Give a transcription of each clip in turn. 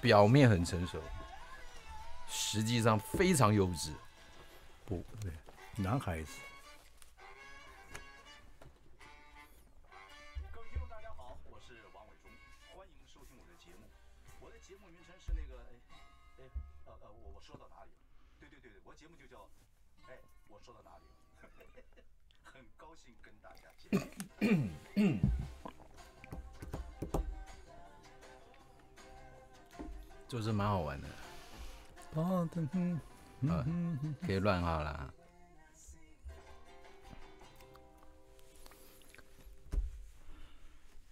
表面很成熟，实际上非常幼稚。不对，男孩子。各位听众，大家好，我是王伟忠，欢迎收听我的节目。我的节目名称是那个，哎，哎，呃呃，我我说到哪里？对对对对，我的节目就叫，哎，我说到哪里？了？很高兴跟大家见面。就是蛮好玩的，啊，可以乱好了。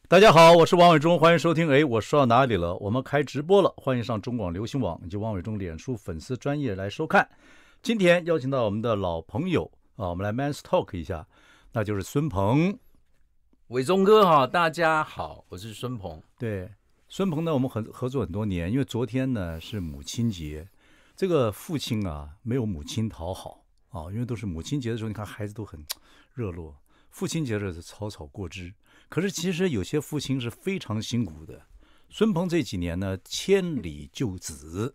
大家好，我是王伟忠，欢迎收听。哎，我说到哪里了？我们开直播了，欢迎上中广流行网，以及王伟忠脸书粉丝专业来收看。今天邀请到我们的老朋友啊，我们来 man talk 一下，那就是孙鹏，伟忠哥哈，大家好，我是孙鹏，对。孙鹏呢，我们合合作很多年，因为昨天呢是母亲节，这个父亲啊没有母亲讨好啊，因为都是母亲节的时候，你看孩子都很热络，父亲节是草草过之。可是其实有些父亲是非常辛苦的。孙鹏这几年呢千里救子，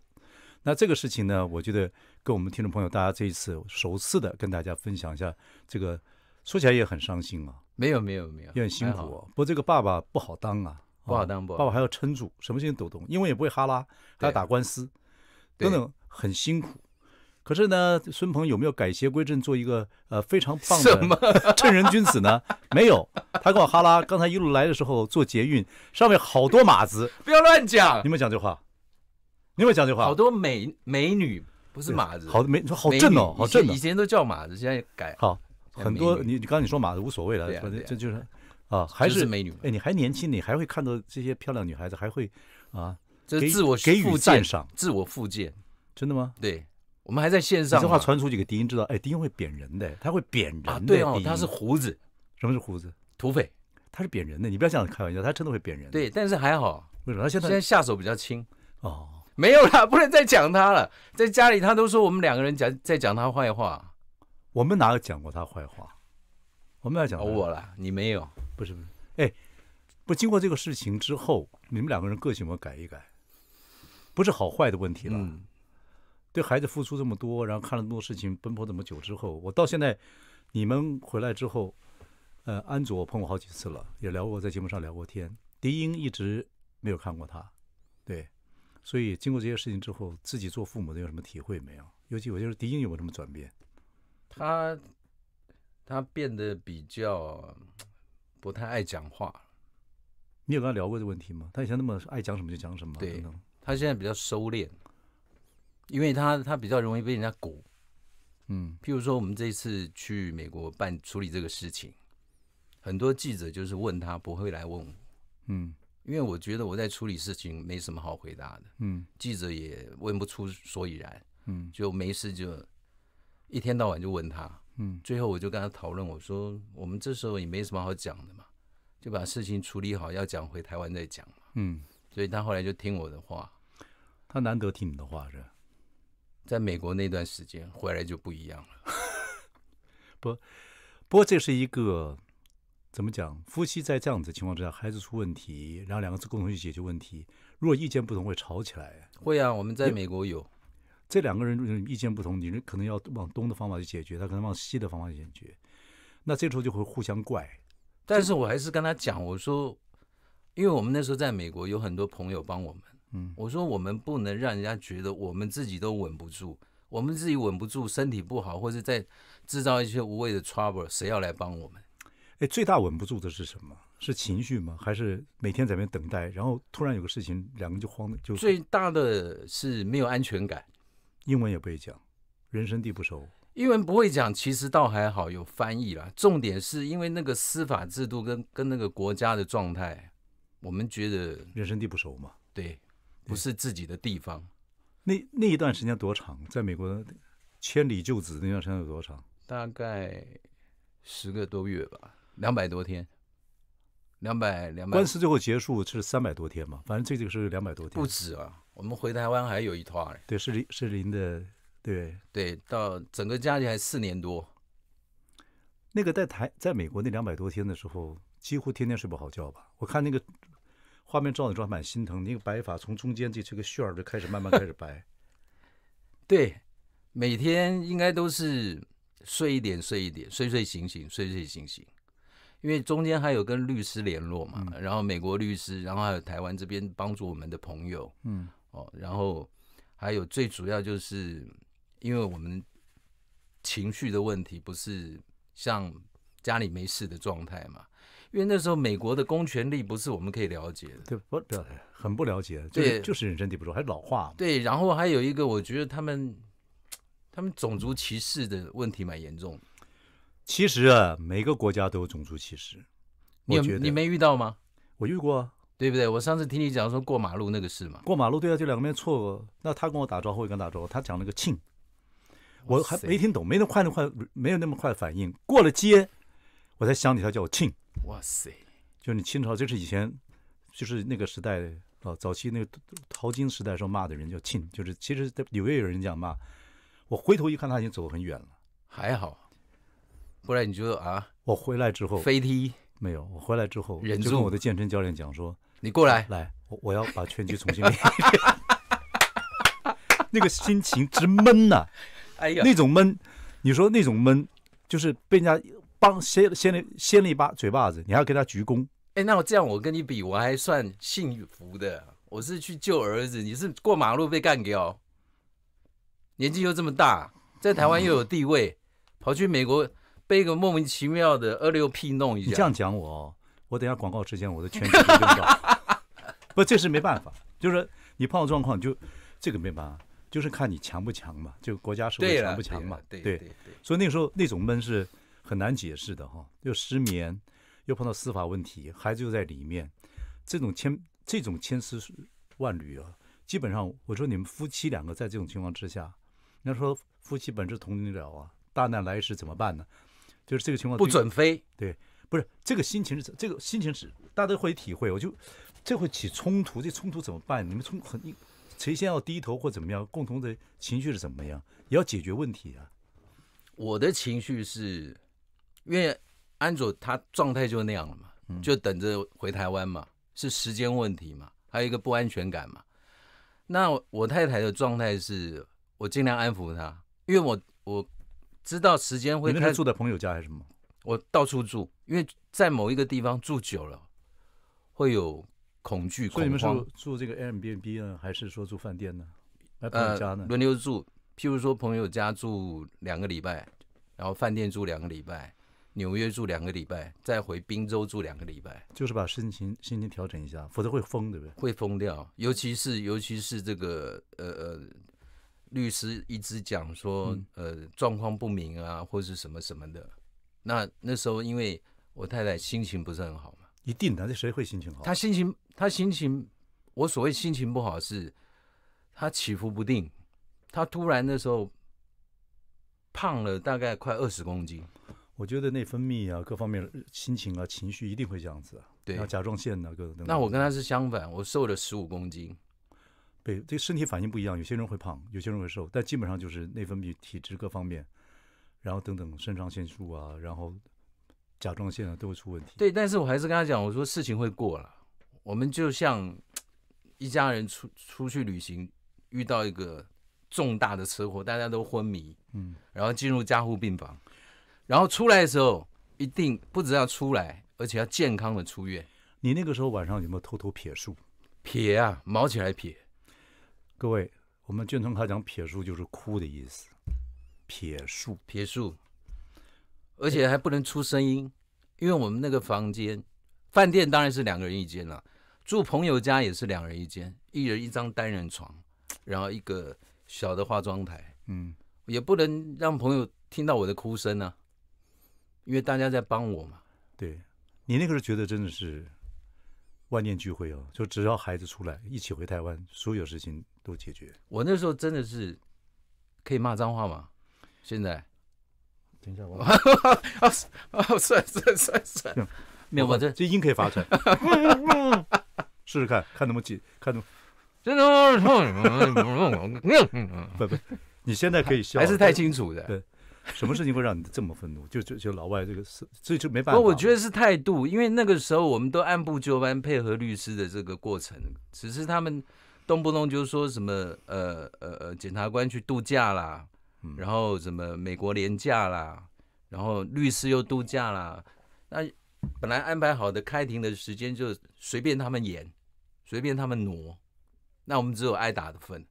那这个事情呢，我觉得跟我们听众朋友，大家这一次首次的跟大家分享一下，这个说起来也很伤心啊，没有没有没有，也很辛苦，不，过这个爸爸不好当啊。不好当吧，爸爸还要撑住，什么事情抖动，因为也不会哈拉，还要打官司，等等，很辛苦。可是呢，孙鹏有没有改邪归正，做一个呃非常棒的 正人君子呢？没有，他跟我哈拉，刚才一路来的时候坐捷运，上面好多马子，不要乱讲。你有没有讲这话？你有没有讲这话？好多美美女不是马子，好多美，说好正哦，好正。以前都叫马子，现在改。好，很多你你刚你说马子无所谓了，反正这就是。啊，还是美女哎！你还年轻，你还会看到这些漂亮女孩子，还会啊，这自我给予赞赏，自我复健，真的吗？对，我们还在线上，这话传出去，给迪英知道，哎，迪英会贬人的，他会贬人的，对哦，他是胡子，什么是胡子？土匪，他是贬人的，你不要这样开玩笑，他真的会贬人。对，但是还好，为什么？他现在现在下手比较轻哦，没有啦，不能再讲他了，在家里他都说我们两个人讲在讲他坏话，我们哪有讲过他坏话？我们要讲我了，你没有。不是不是，哎，不经过这个事情之后，你们两个人个性有改一改，不是好坏的问题了。对孩子付出这么多，然后看了那么多事情，奔波这么久之后，我到现在，你们回来之后，呃，安卓碰过好几次了，也聊过，在节目上聊过天。迪英一直没有看过他，对，所以经过这些事情之后，自己做父母的有什么体会没有？尤其我就是迪英，有没什么转变？他，他变得比较。不太爱讲话，你有跟他聊过这个问题吗？他以前那么爱讲什么就讲什么，对。他现在比较收敛，因为他他比较容易被人家鼓。嗯，譬如说我们这一次去美国办处理这个事情，很多记者就是问他不会来问，我。嗯，因为我觉得我在处理事情没什么好回答的，嗯，记者也问不出所以然，嗯，就没事就一天到晚就问他。嗯，最后我就跟他讨论，我说我们这时候也没什么好讲的嘛，就把事情处理好，要讲回台湾再讲嘛。嗯，所以他后来就听我的话。他难得听你的话是？在美国那段时间回来就不一样了。不，不过这是一个怎么讲？夫妻在这样子情况之下，孩子出问题，然后两个字共同去解决问题。如果意见不同会吵起来？会啊，我们在美国有。这两个人意见不同，你可能要往东的方法去解决，他可能往西的方法去解决，那这时候就会互相怪。但是我还是跟他讲，我说，因为我们那时候在美国有很多朋友帮我们，嗯，我说我们不能让人家觉得我们自己都稳不住，我们自己稳不住，身体不好，或者在制造一些无谓的 trouble，谁要来帮我们？哎，最大稳不住的是什么？是情绪吗？还是每天在那边等待，然后突然有个事情，两个人就慌了？就最大的是没有安全感。英文也不会讲，人生地不熟。英文不会讲，其实倒还好，有翻译啦。重点是因为那个司法制度跟跟那个国家的状态，我们觉得人生地不熟嘛，对，不是自己的地方。那那一段时间多长？在美国千里救子那段时间有多长？大概十个多月吧，两百多天。两百两百。官司最后结束是三百多天嘛？反正这就是两百多天，不止啊。我们回台湾还有一套哎，对，是林是林的，对对，到整个家里还四年多。那个在台在美国那两百多天的时候，几乎天天睡不好觉吧？我看那个画面照的时候还蛮心疼，那个白发从中间这这个旋儿就开始慢慢开始白。对，每天应该都是睡一点睡一点，睡睡醒醒睡睡醒醒，因为中间还有跟律师联络嘛，然后美国律师，然后还有台湾这边帮助我们的朋友，嗯。哦，然后还有最主要就是，因为我们情绪的问题不是像家里没事的状态嘛。因为那时候美国的公权力不是我们可以了解的，对，不对？很不了解，对，就是人生地不熟，还老化。对，然后还有一个，我觉得他们他们种族歧视的问题蛮严重。其实啊，每个国家都有种族歧视，你你没遇到吗？我遇过。对不对？我上次听你讲说过马路那个事嘛，过马路对啊，就两个面错。那他跟我打招呼，也跟他打招呼。他讲那个庆，我还没听懂，没那么快那快，没有那么快反应。过了街，我才想起他叫我庆。哇塞！就你清朝，就是以前，就是那个时代啊，早期那个淘金时代时候骂的人叫庆，就是其实纽约有人讲骂我，回头一看他已经走很远了。还好，不然你觉得啊，我回来之后飞踢没有，我回来之后就跟我的健身教练讲说。你过来，来，我我要把全剧重新练一遍。那个心情直闷呐，哎呀，那种闷，你说那种闷，就是被人家帮掀掀了掀了一把嘴巴子，你还要给他鞠躬。哎，那我这样，我跟你比，我还算幸福的。我是去救儿子，你是过马路被干掉，年纪又这么大，在台湾又有地位，跑去美国被一个莫名其妙的二流屁弄一下。你这样讲我。哦，我等下广告时间，我的程都用到，不，这是没办法，就是你碰到状况就，这个没办法，就是看你强不强嘛，就国家社会强不强嘛，对对对。所以那时候那种闷是很难解释的哈，又失眠，又碰到司法问题，孩子又在里面，这种千这种千丝万缕啊，基本上我说你们夫妻两个在这种情况之下，人家说夫妻本是同林鸟啊，大难来时怎么办呢？就是这个情况，不准飞，对。不是这个心情是怎？这个心情是大家都会体会。我就这会起冲突，这冲突怎么办？你们冲很，谁先要低头或怎么样？共同的情绪是怎么样？也要解决问题啊！我的情绪是，因为安卓他状态就那样了嘛，就等着回台湾嘛，是时间问题嘛，还有一个不安全感嘛。那我太太的状态是，我尽量安抚她，因为我我知道时间会。你们是住在朋友家还是什么？我到处住，因为在某一个地方住久了，会有恐惧、恐慌。住住这个 Airbnb 呢，还是说住饭店呢？呃，轮流住。譬如说，朋友家住两个礼拜，然后饭店住两个礼拜，纽约住两个礼拜，再回宾州住两个礼拜，就是把心情、心情调整一下，否则会疯，对不对？会疯掉，尤其是尤其是这个呃呃，律师一直讲说呃状况不明啊，或是什么什么的。那那时候，因为我太太心情不是很好嘛，一定的，那谁会心情好？她心情，她心情，我所谓心情不好是，她起伏不定，她突然那时候胖了大概快二十公斤，我觉得内分泌啊，各方面心情啊，情绪一定会这样子啊。对，那甲状腺呢，各种。那我跟她是相反，我瘦了十五公斤，对，这个身体反应不一样，有些人会胖，有些人会瘦，但基本上就是内分泌、体质各方面。然后等等，肾上腺素啊，然后甲状腺啊，都会出问题。对，但是我还是跟他讲，我说事情会过了。我们就像一家人出出去旅行，遇到一个重大的车祸，大家都昏迷，嗯，然后进入加护病房，然后出来的时候，一定不止要出来，而且要健康的出院。你那个时候晚上有没有偷偷撇树？撇啊，毛起来撇。各位，我们卷宗他讲撇树就是哭的意思。撇树撇树，而且还不能出声音，因为我们那个房间，饭店当然是两个人一间了，住朋友家也是两人一间，一人一张单人床，然后一个小的化妆台，嗯，也不能让朋友听到我的哭声呢，因为大家在帮我嘛。对你那个时候觉得真的是万念俱灰哦，就只要孩子出来一起回台湾，所有事情都解决。我那时候真的是可以骂脏话吗？现在，等一下我啊啊！帅帅帅帅！没有，我这最近可以发出来。试试看看能不能近，看那么……不不，你现在可以笑，还是太清楚的。什么事情会让你这么愤怒？就就就老外这个事，所以就没办法。我觉得是态度，因为那个时候我们都按部就班配合律师的这个过程，只是他们动不动就说什么呃呃呃，检察官去度假啦。然后什么美国廉价啦，然后律师又度假啦，那本来安排好的开庭的时间就随便他们演，随便他们挪，那我们只有挨打的份。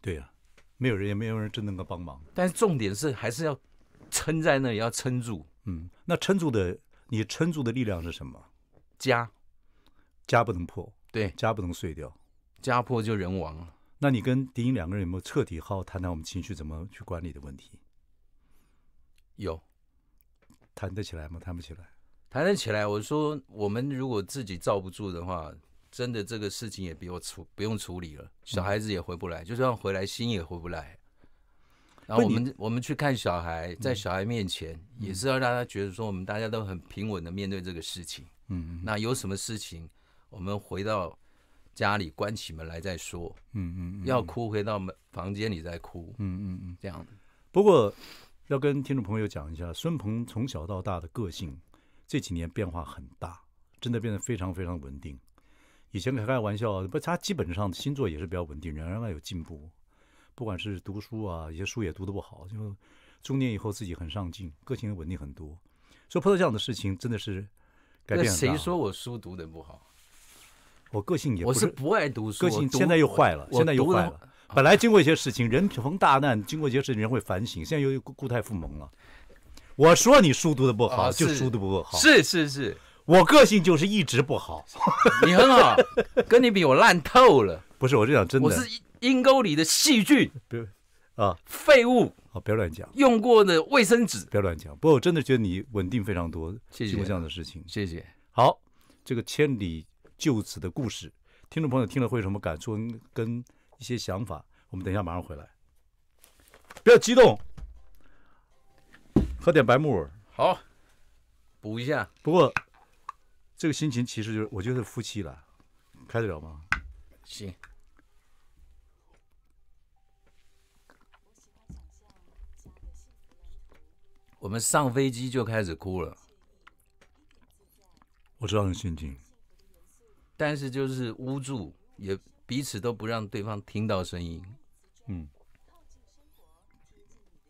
对呀，没有人也没有人真能够帮忙。但是重点是还是要撑在那里，要撑住。嗯，那撑住的你撑住的力量是什么？家，家不能破。对，家不能碎掉。家破就人亡了。那你跟丁英两个人有没有彻底好好谈谈我们情绪怎么去管理的问题？有，谈得起来吗？谈不起来。谈得起来，我说我们如果自己罩不住的话，真的这个事情也比我处不用处理了。小孩子也回不来，就算回来心也回不来。然后我们我们去看小孩，在小孩面前也是要让他觉得说我们大家都很平稳的面对这个事情。嗯嗯。那有什么事情，我们回到。家里关起门来再说，嗯嗯，嗯，要哭回到门房间里再哭，嗯嗯嗯，这样。不过要跟听众朋友讲一下，孙鹏从小到大的个性这几年变化很大，真的变得非常非常稳定。以前开开玩笑，不，他基本上星座也是比较稳定，仍然有进步。不管是读书啊，一些书也读的不好，就中年以后自己很上进，个性稳定很多。说碰到这样的事情，真的是改变很大。谁说我书读的不好？我个性也是，我是不爱读书，个性现在又坏了，现在又坏了。本来经过一些事情，人逢大难，经过一些事情，人会反省。现在又固固态复萌了。我说你书读的不好，就书读不够好。是是是，我个性就是一直不好。你很好，跟你比，我烂透了。不是，我是讲真的，我是阴沟里的细菌。别啊，废物！哦，不要乱讲。用过的卫生纸，不要乱讲。不过我真的觉得你稳定非常多。谢谢。经过这样的事情，谢谢。好，这个千里。就此的故事，听众朋友听了会有什么感触跟一些想法？我们等一下马上回来，不要激动，喝点白木耳，好补一下。不过这个心情其实就是我就是夫妻了，开得了吗？行。我们上飞机就开始哭了，我知道你心情。但是就是捂住，也彼此都不让对方听到声音，嗯，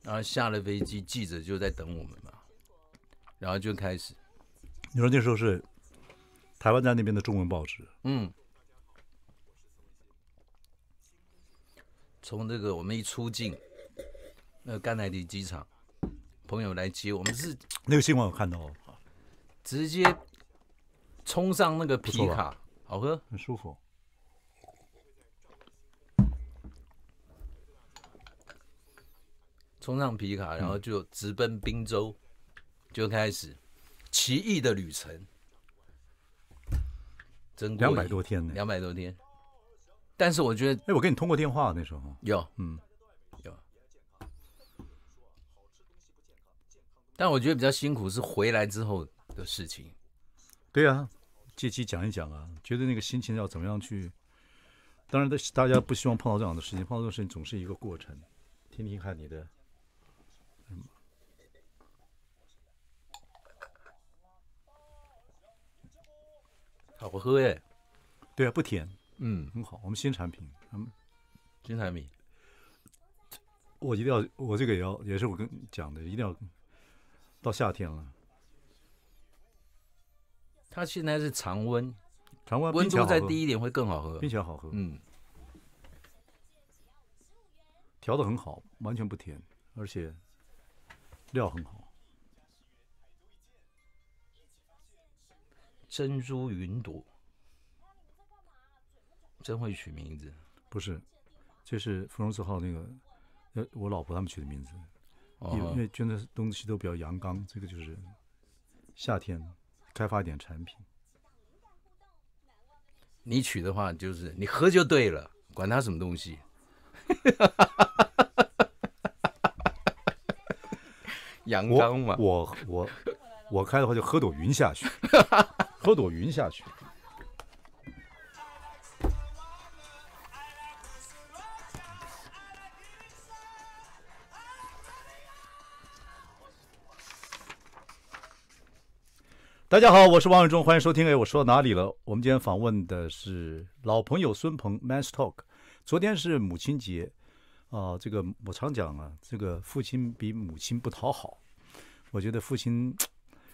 然后下了飞机，记者就在等我们嘛，然后就开始，你说那时候是台湾在那边的中文报纸，嗯，从这个我们一出境，那甘乃迪机场，朋友来接我们是，那个新闻我看到，直接冲上那个皮卡。好喝，很舒服。冲上皮卡，然后就直奔滨州，就开始奇异的旅程。真两百多天呢，两百多天。但是我觉得，哎，我跟你通过电话那时候有，嗯，有。但我觉得比较辛苦是回来之后的事情。对啊。借机讲一讲啊，觉得那个心情要怎么样去？当然，大大家不希望碰到这样的事情，碰到这种事情总是一个过程。听听看你的，好喝哎，对啊，不甜，嗯，很好。我们新产品，嗯，新产品，我一定要，我这个也要，也是我跟你讲的，一定要到夏天了。它现在是常温，常温温度再低一点会更好喝。并且好喝，嗯，调的很好，完全不甜，而且料很好。珍珠云朵，真会取名字。不是，这是芙蓉四号那个，呃，我老婆他们取的名字。哦，因为捐的东西都比较阳刚，这个就是夏天。开发点产品，你取的话就是你喝就对了，管他什么东西，阳刚嘛。我我我开的话就喝朵云下去，喝朵云下去。大家好，我是王永忠，欢迎收听。哎，我说到哪里了？我们今天访问的是老朋友孙鹏。Man's Talk，昨天是母亲节啊。这个我常讲啊，这个父亲比母亲不讨好。我觉得父亲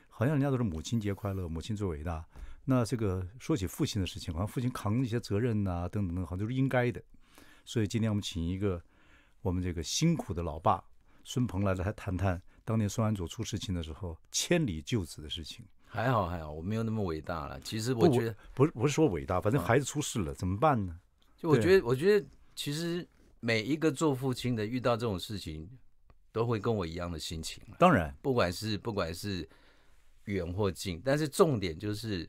好像人家都是母亲节快乐，母亲最伟大。那这个说起父亲的事情，好像父亲扛一些责任呐，等等等等，好像都是应该的。所以今天我们请一个我们这个辛苦的老爸孙鹏来来谈谈当年孙安祖出事情的时候，千里救子的事情。还好还好，我没有那么伟大了。其实我觉得不是不是说伟大，反正孩子出事了，怎么办呢？就我觉得，我觉得其实每一个做父亲的遇到这种事情，都会跟我一样的心情当然，不管是不管是远或近，但是重点就是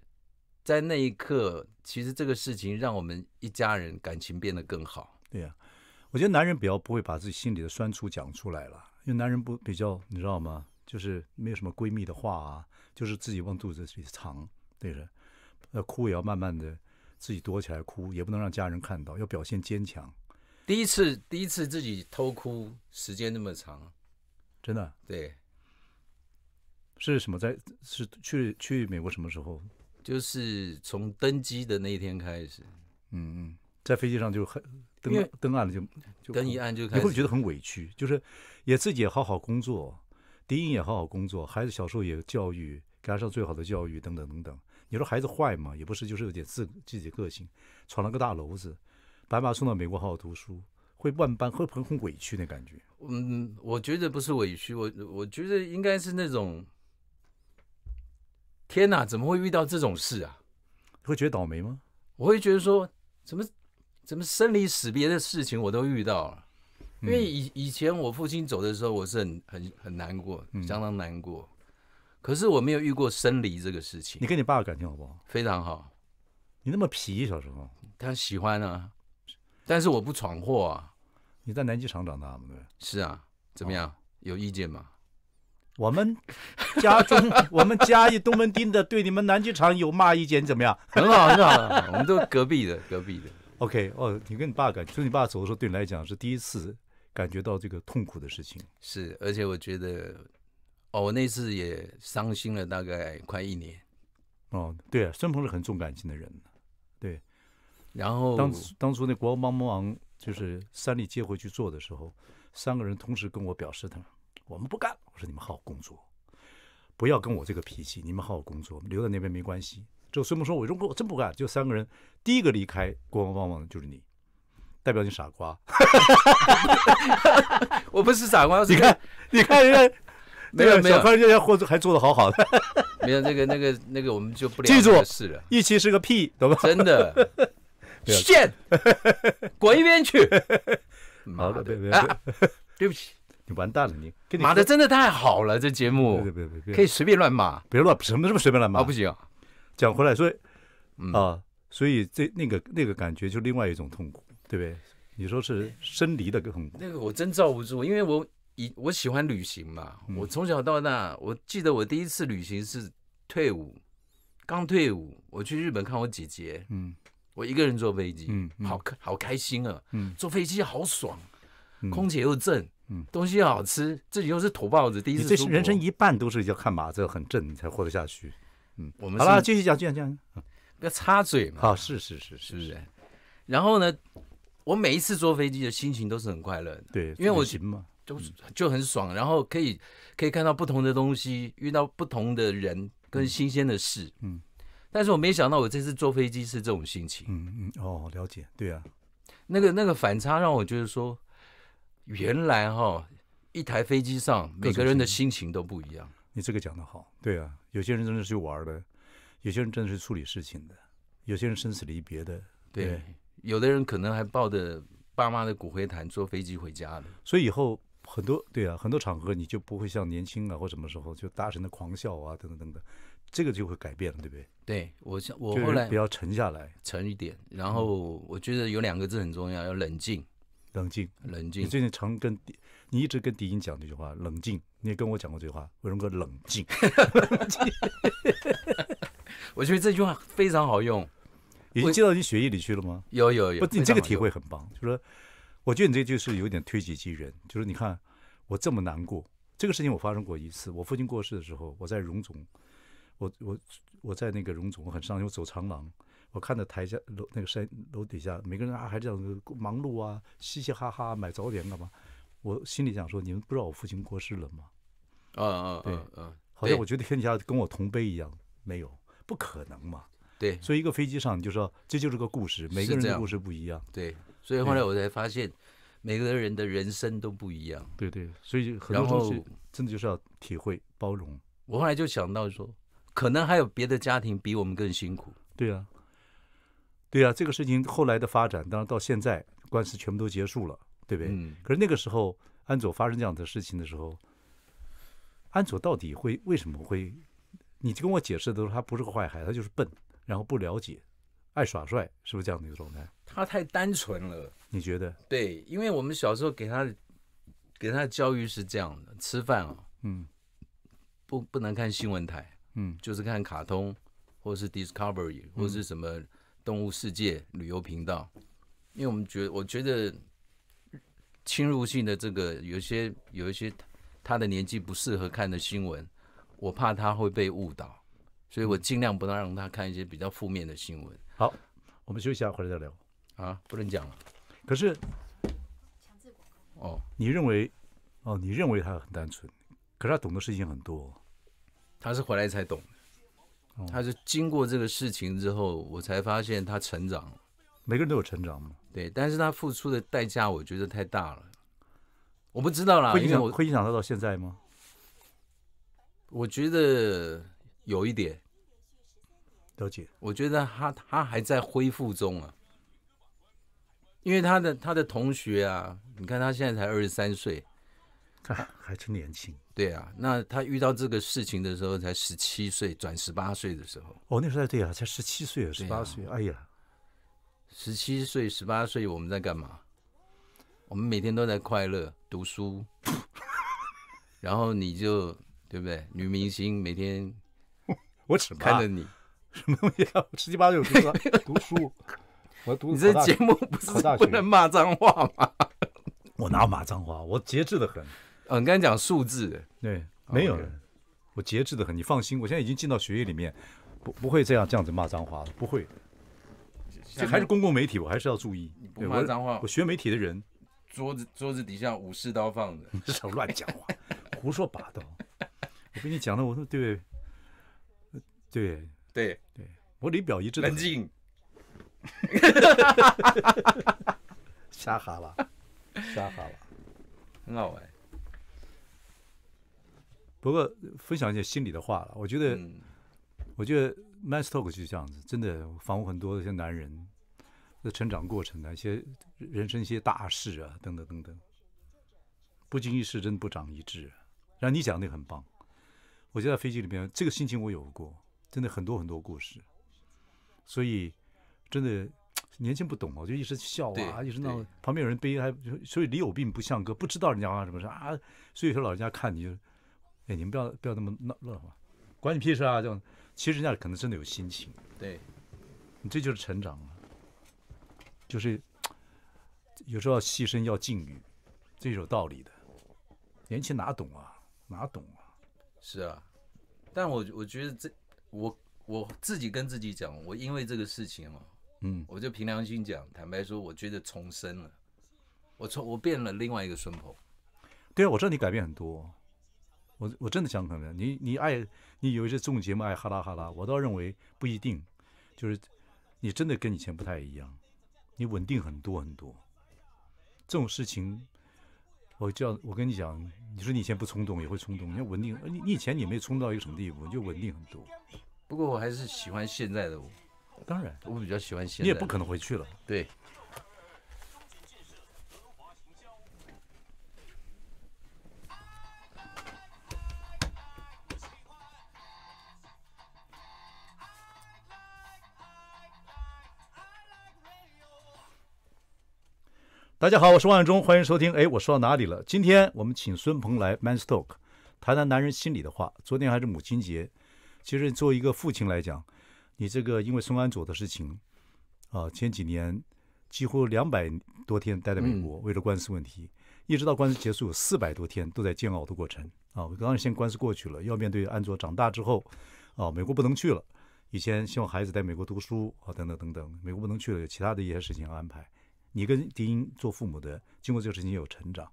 在那一刻，其实这个事情让我们一家人感情变得更好。对呀，我觉得男人比较不会把自己心里的酸楚讲出来了，因为男人不比较，你知道吗？就是没有什么闺蜜的话啊，就是自己往肚子里藏，对着，呃，哭也要慢慢的，自己躲起来哭，也不能让家人看到，要表现坚强。第一次，第一次自己偷哭，时间那么长，真的？对。是什么在？是去去美国什么时候？就是从登机的那一天开始。嗯嗯。在飞机上就很登登岸了就灯一暗就。你会觉得很委屈，就是也自己也好好工作。一也好好工作，孩子小时候也教育，给他上最好的教育，等等等等。你说孩子坏吗？也不是，就是有点自自己的个性，闯了个大娄子，白马送到美国好好读书，会万般会很很委屈那感觉。嗯，我觉得不是委屈，我我觉得应该是那种，天哪，怎么会遇到这种事啊？会觉得倒霉吗？我会觉得说，怎么怎么生离死别的事情我都遇到了。因为以以前我父亲走的时候，我是很很很难过，相当难过。可是我没有遇过生离这个事情。你跟你爸感情好不好？非常好。你那么皮，小时候他喜欢啊。但是我不闯祸啊。你在南极场长大吗？是啊。怎么样？有意见吗？我们家中，我们家一东门丁的，对你们南极场有嘛意见？怎么样？很好，很好。我们都隔壁的，隔壁的。OK，哦，你跟你爸感情，就你爸走的时候，对你来讲是第一次。感觉到这个痛苦的事情是，而且我觉得，哦，我那次也伤心了，大概快一年。哦，对啊，孙鹏是很重感情的人，对。然后当当初那国王魔王就是三里接回去做的时候，三个人同时跟我表示，他们我们不干了。我说你们好好工作，不要跟我这个脾气，你们好好工作，留在那边没关系。就孙鹏说，我如果我真不干，就三个人第一个离开国王帮王的就是你。代表你傻瓜，我不是傻瓜。你看，你看人家没 有没有，人家货还做的好好的。没有那个那个那个，我们就不聊。记住，是了，预期是个屁，懂吗？真的，贱，滚一边去。好了，别别别，对不起，你完蛋了，你骂的真的太好了，这节目。别别别，可以随便乱骂。别乱，什么什么随便乱骂啊？不行。讲回来所以啊，所以这那个那个感觉就另外一种痛苦。对不对？你说是生离的痛那个我真罩不住，因为我以我喜欢旅行嘛。我从小到大，我记得我第一次旅行是退伍，刚退伍，我去日本看我姐姐。嗯，我一个人坐飞机，嗯，好好开心啊。嗯，坐飞机好爽，空姐又正，嗯，东西又好吃，自己又是土豹子。第一次人生一半都是要看马，这很正，你才活得下去。嗯，我们好了，继续讲，继续讲，不要插嘴嘛。好，是是是是。然后呢？我每一次坐飞机的心情都是很快乐的，对，因为我就就很爽，然后可以可以看到不同的东西，遇到不同的人跟新鲜的事，嗯，但是我没想到我这次坐飞机是这种心情，嗯嗯，哦，了解，对啊，那个那个反差让我觉得说，原来哈一台飞机上每个人的心情都不一样，你这个讲的好，对啊，有些人真的是去玩的，有些人真的是处理事情的，有些人生死离别的，对。有的人可能还抱着爸妈的骨灰坛坐飞机回家了，所以以后很多对啊，很多场合你就不会像年轻啊或什么时候就大声的狂笑啊等等等等，这个就会改变了，对不对？对，我我后来比较沉下来，沉一点。然后我觉得有两个字很重要，要冷静，冷静，冷静。你最近常跟，你一直跟迪英讲这句话“冷静”，你也跟我讲过这句话，为什么？冷静。我觉得这句话非常好用。已经进到你血液里去了吗？有有有，不，你这个体会很棒。就说，我觉得你这就是有点推己及人。就是你看，我这么难过，这个事情我发生过一次。我父亲过世的时候，我在荣总，我我我在那个荣总，我很伤心，我走长廊，我看到台下楼那个山楼底下，每个人啊还在忙碌啊，嘻嘻哈哈买早点干嘛？我心里想说，你们不知道我父亲过世了吗？啊啊对啊！好像我觉得天底下跟我同悲一样，没有，不可能嘛。对，所以一个飞机上，你就说这就是个故事，每个人的故事不一样。对，所以后来我才发现，每个人的人生都不一样。对对，所以很多东西真的就是要体会包容。我后来就想到说，可能还有别的家庭比我们更辛苦。对啊，对啊，这个事情后来的发展，当然到现在官司全部都结束了，对不对？嗯。可是那个时候，安佐发生这样的事情的时候，安佐到底会为什么会？你跟我解释的时候，他不是个坏孩子，他就是笨。然后不了解，爱耍帅，是不是这样的一个状态？他太单纯了，你觉得？对，因为我们小时候给他，给他的教育是这样的：吃饭啊，嗯，不不能看新闻台，嗯，就是看卡通，或是 Discovery，或是什么动物世界、旅游频道。因为我们觉得，我觉得，侵入性的这个有些有一些，他的年纪不适合看的新闻，我怕他会被误导。所以，我尽量不能让他看一些比较负面的新闻。好，我们休息下，回来再聊。啊，不能讲了。可是，哦？你认为，哦，你认为他很单纯，可是他懂的事情很多。他是回来才懂哦、他是经过这个事情之后，我才发现他成长了。每个人都有成长嘛。对，但是他付出的代价，我觉得太大了。我不知道啦，会影响会影响他到现在吗？我觉得有一点。了解，我觉得他他还在恢复中啊，因为他的他的同学啊，你看他现在才二十三岁，他还真年轻。对啊，那他遇到这个事情的时候才十七岁，转十八岁的时候。哦，那时候对啊，才十七岁，啊，十八岁。哎呀，十七岁、十八岁，我们在干嘛？我们每天都在快乐读书，然后你就对不对？女明星每天 我只看着你。什么东西？啊？十七八岁读书，读书。我读。你这节目不是不能骂脏话吗？我哪有骂脏话？我节制的很。嗯，刚才讲数字，对，没有我节制的很，你放心，我现在已经进到血液里面，不不会这样这样子骂脏话了，不会。这还是公共媒体，我还是要注意。不骂脏话。我学媒体的人。桌子桌子底下武士刀放着。你少乱讲话，胡说八道。我跟你讲的，我说对，对。对对，我李表一致，冷静。哈哈哈哈哈哈！瞎哈了，瞎哈了，很好玩。不过分享一些心里的话了，我觉得，我觉得，man talk 就是这样子，真的反映很多一些男人的成长过程啊，一些人生一些大事啊，等等等等。不经一事，真不长一智。然后你讲的很棒，我就在飞机里面，这个心情我有过。真的很多很多故事，所以真的年轻不懂我就一直笑啊，一直闹。旁边有人背还，所以你有病不像哥，不知道人家啊什么事啊。所以说老人家看你，就，哎，你们不要不要那么闹乐话，管你屁事啊！就其实人家可能真的有心情。对，你这就是成长啊，就是有时候要牺牲，要禁欲，是有道理的。年轻哪懂啊，哪懂啊？是啊，但我我觉得这。我我自己跟自己讲，我因为这个事情哦，嗯，我就凭良心讲，坦白说，我觉得重生了，我从我变了另外一个孙婆。对啊，我知道你改变很多，我我真的想可能你你爱你有一些综艺节目爱哈拉哈拉，我倒认为不一定，就是你真的跟以前不太一样，你稳定很多很多。这种事情，我叫我跟你讲，你说你以前不冲动也会冲动，你要稳定，你你以前你没冲到一个什么地步，你就稳定很多。不过我还是喜欢现在的我。当然，我比较喜欢现。在。你也不可能回去了。对。大家好，我是万忠，欢迎收听。哎，我说到哪里了？今天我们请孙鹏来 man talk，谈谈男人心里的话。昨天还是母亲节。其实，作为一个父亲来讲，你这个因为孙安佐的事情，啊，前几年几乎两百多天待在美国，为了官司问题，一直到官司结束有四百多天都在煎熬的过程。啊，我刚刚先官司过去了，要面对安卓长大之后，啊，美国不能去了，以前希望孩子在美国读书啊，等等等等，美国不能去了，有其他的一些事情安排。你跟迪英做父母的，经过这个事情有成长。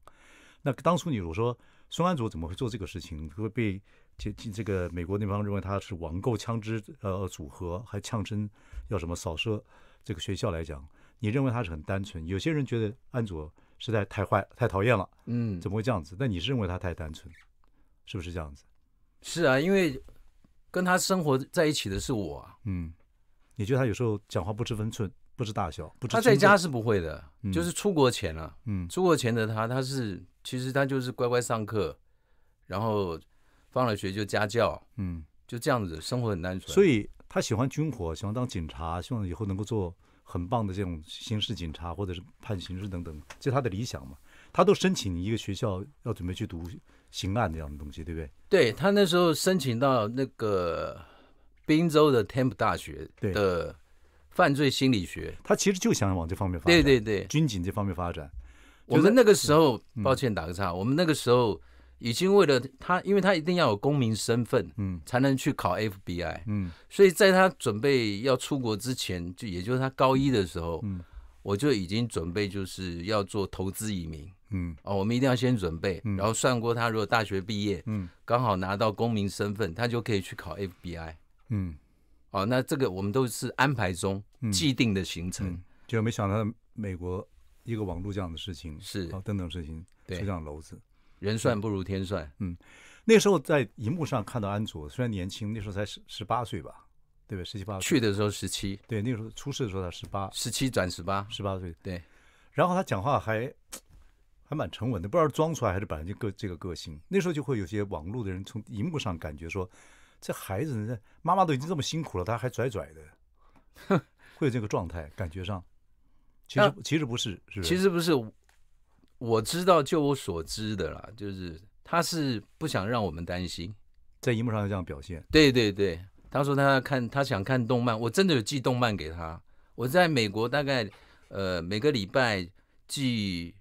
那当初你如果说孙安佐怎么会做这个事情，会被？这这，这个美国那方认为他是网购枪支，呃，组合还枪声要什么扫射？这个学校来讲，你认为他是很单纯？有些人觉得安卓实在太坏、太讨厌了。嗯，怎么会这样子？那你是认为他太单纯，是不是这样子？是啊，因为跟他生活在一起的是我。嗯，你觉得他有时候讲话不知分寸、不知大小？他在家是不会的，就是出国前了。嗯，出国前的他，他是其实他就是乖乖上课，然后。放了学就家教，嗯，就这样子生活很单纯。所以他喜欢军火，喜欢当警察，希望以后能够做很棒的这种刑事警察，或者是判刑事等等，这是他的理想嘛？他都申请一个学校，要准备去读刑案那样的东西，对不对？对他那时候申请到那个宾州的 Temple 大学的犯罪心理学，他其实就想往这方面发展，对对对，军警这方面发展。我们那个时候，抱歉打个岔，我们那个时候。已经为了他，因为他一定要有公民身份，嗯，才能去考 FBI，嗯，所以在他准备要出国之前，就也就是他高一的时候，嗯，我就已经准备就是要做投资移民，嗯，哦，我们一定要先准备，然后算过他如果大学毕业，嗯，刚好拿到公民身份，他就可以去考 FBI，嗯，哦，那这个我们都是安排中既定的行程，就没想到美国一个网路这样的事情是哦、等等事情出这样篓子。人算不如天算，嗯，那时候在荧幕上看到安卓，虽然年轻，那时候才十十八岁吧，对吧？十七八岁去的时候十七，对，那时候出事的时候他十八，十七转十八，十八岁，对。然后他讲话还还蛮沉稳的，不知道装出来还是本来就个这个个性。那时候就会有些网络的人从荧幕上感觉说，这孩子，呢，妈妈都已经这么辛苦了，他还拽拽的，会有这个状态，感觉上，其实其实不是，是其实不是。我知道，就我所知的啦，就是他是不想让我们担心，在荧幕上这样表现。对对对，他说他看，他想看动漫。我真的有寄动漫给他，我在美国大概呃每个礼拜寄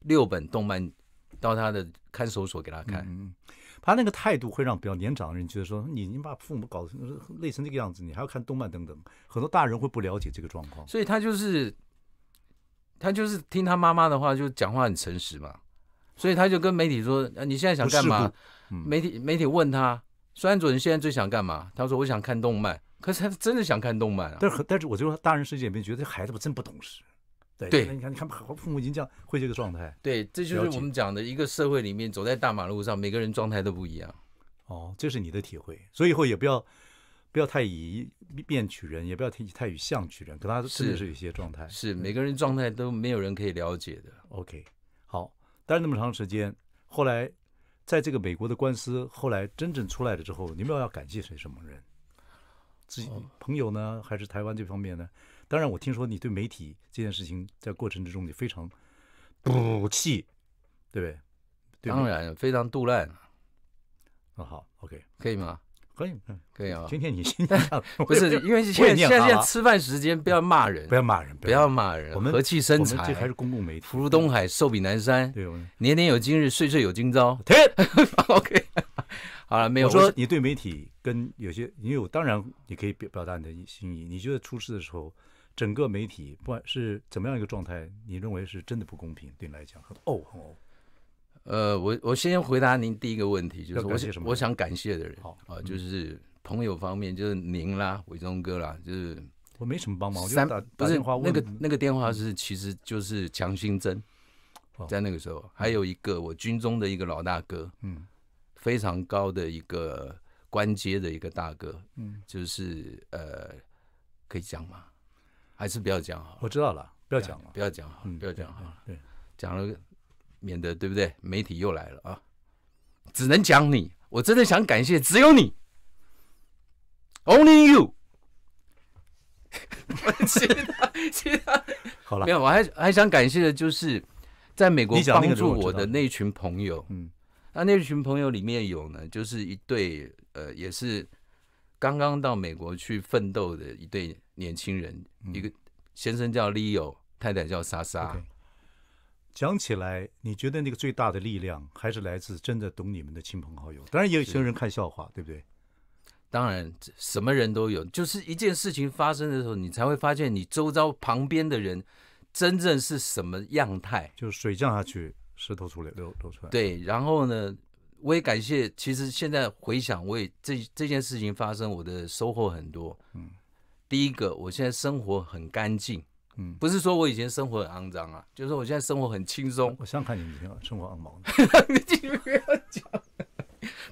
六本动漫到他的看守所给他看。嗯他那个态度会让比较年长的人觉得说，你你把父母搞成累成这个样子，你还要看动漫等等。很多大人会不了解这个状况。所以他就是。他就是听他妈妈的话，就讲话很诚实嘛，所以他就跟媒体说：“啊，你现在想干嘛？”媒体媒体问他：“孙安主你现在最想干嘛？”他说：“我想看动漫。”可是他真的想看动漫啊！但是，但是，我就说，大人世界里面觉得孩子不真不懂事，对对，你看，你看，父母已经这样，会这个状态。对，这就是我们讲的一个社会里面，走在大马路上，每个人状态都不一样。哦，这是你的体会，所以以后也不要。不要太以面取人，也不要太以相取人，可他真的是有些状态。是每个人状态都没有人可以了解的。OK，好，待那么长时间，后来在这个美国的官司后来真正出来了之后，你们要感谢谁？什么人？自己朋友呢？还是台湾这方面呢？当然，我听说你对媒体这件事情在过程之中你非常赌气，对不对？当然非常杜烂。啊，好，OK，可以吗？可以可以啊！今天你先讲，不是因为现在现在现在吃饭时间，不要骂人，不要骂人，不要骂人。我们和气生财，这还是公共媒体。福如东海，寿比南山。对，年年有今日，岁岁有今朝。停 o k 好了，没有说你对媒体跟有些，因为我当然你可以表表达你的心意。你觉得出事的时候，整个媒体不管是怎么样一个状态，你认为是真的不公平？对你来讲很哦，很哦。呃，我我先回答您第一个问题，就是我我想感谢的人啊，就是朋友方面，就是您啦，伟忠哥啦，就是我没什么帮忙，三不是那个那个电话是，其实就是强心针，在那个时候，还有一个我军中的一个老大哥，嗯，非常高的一个官阶的一个大哥，嗯，就是呃，可以讲吗？还是不要讲好？我知道了，不要讲了，不要讲好，不要讲好，对，讲了。免得对不对？媒体又来了啊！只能讲你，我真的想感谢只有你，Only you。其他其 他好了，没有，我还还想感谢的就是在美国帮助我的那群朋友。嗯，那那群朋友里面有呢，就是一对呃，也是刚刚到美国去奋斗的一对年轻人，一个先生叫 Leo，太太叫莎莎。讲起来，你觉得那个最大的力量还是来自真的懂你们的亲朋好友？当然，也有些人看笑话，对不对？当然，什么人都有。就是一件事情发生的时候，你才会发现你周遭旁边的人真正是什么样态。就水降下去，石头出来，流流出来。对，然后呢，我也感谢。其实现在回想，我也这这件事情发生，我的收获很多。嗯，第一个，我现在生活很干净。嗯，不是说我以前生活很肮脏啊，就是说我现在生活很轻松。我想看你们生活肮脏，你不要讲，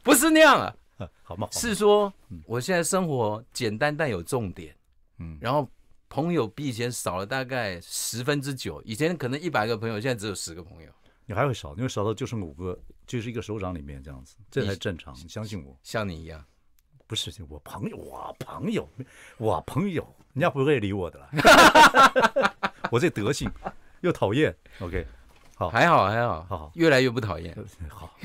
不是那样啊，好是说我现在生活简单但有重点。嗯，然后朋友比以前少了大概十分之九，以前可能一百个朋友，现在只有十个朋友。你还会少，你会少到就剩五个，就是一个手掌里面这样子，这才正常。相信我，像你一样。不是我朋友，我朋友，我朋友，人家不会理我的了。我这德性又讨厌。OK，好，还好还好，好，越来越不讨厌。好。